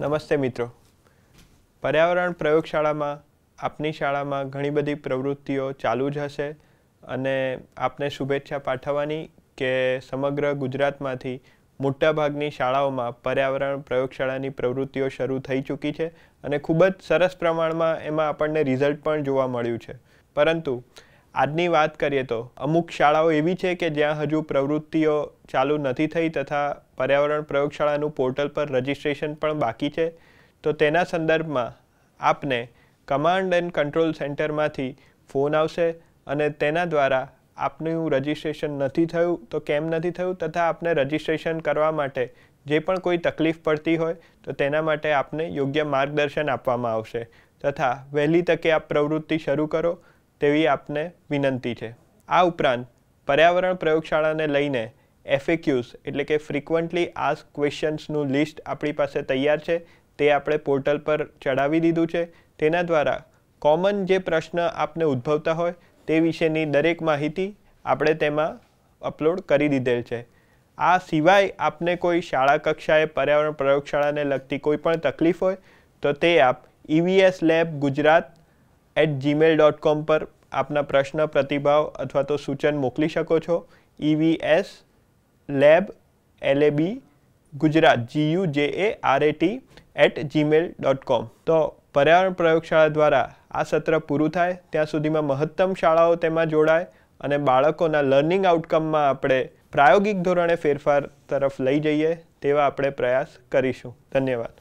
નમસ્તે મિત્રો પર્યાવરણ પ્રયોગશાળામાં આપની શાળામાં ઘણી બધી પ્રવૃત્તિઓ ચાલુ જ હશે અને આપને શુભેચ્છા પાઠવવાની કે સમગ્ર ગુજરાતમાંથી મોટાભાગની શાળાઓમાં પર્યાવરણ પ્રયોગશાળાની પ્રવૃત્તિઓ શરૂ થઈ ચૂકી છે અને ખૂબ જ સરસ પ્રમાણમાં એમાં આપણને રિઝલ્ટ પણ જોવા મળ્યું છે પરંતુ આજની વાત કરીએ તો અમુક શાળાઓ એવી છે કે જ્યાં હજુ પ્રવૃત્તિઓ ચાલુ નથી થઈ તથા પર્યાવરણ પ્રયોગશાળાનું પોર્ટલ પર રજિસ્ટ્રેશન પણ બાકી છે તો તેના સંદર્ભમાં આપને કમાન્ડ એન્ડ કંટ્રોલ સેન્ટરમાંથી ફોન આવશે અને તેના દ્વારા આપનું રજિસ્ટ્રેશન નથી થયું તો કેમ નથી થયું તથા આપને રજિસ્ટ્રેશન કરવા માટે જે પણ કોઈ તકલીફ પડતી હોય તો તેના માટે આપને યોગ્ય માર્ગદર્શન આપવામાં આવશે તથા વહેલી તકે આપ પ્રવૃત્તિ શરૂ કરો તેવી આપને વિનંતી છે આ ઉપરાંત પર્યાવરણ પ્રયોગશાળાને લઈને એફએક્યુઝ એટલે કે ફ્રિકવન્ટલી આસ્ક ક્વેશ્ચન્સનું લિસ્ટ આપણી પાસે તૈયાર છે તે આપણે પોર્ટલ પર ચડાવી દીધું છે તેના દ્વારા કોમન જે પ્રશ્ન આપને ઉદ્ભવતા હોય તે વિશેની દરેક માહિતી આપણે તેમાં અપલોડ કરી દીધેલ છે આ સિવાય આપને કોઈ શાળા કક્ષાએ પર્યાવરણ પ્રયોગશાળાને લગતી કોઈ પણ તકલીફ હોય તો તે આપ EVS e lab Gujarat at Gmail dot com પર આપના પ્રશ્ન પ્રતિભાવ અથવા તો સૂચન મોકલી શકો છો EVS lab L L A B Gujarat G U J A R A T at Gmail dot com તો પર્યાવરણ પ્રયોગશાળા દ્વારા આ સત્ર પૂરું થાય ત્યાં સુધીમાં મહત્તમ શાળાઓ તેમાં જોડાય અને બાળકોના લર્નિંગ આઉટકમમાં આપણે પ્રાયોગિક ધોરણે ફેરફાર તરફ લઈ જઈએ તેવા આપણે પ્રયાસ કરીશું ધન્યવાદ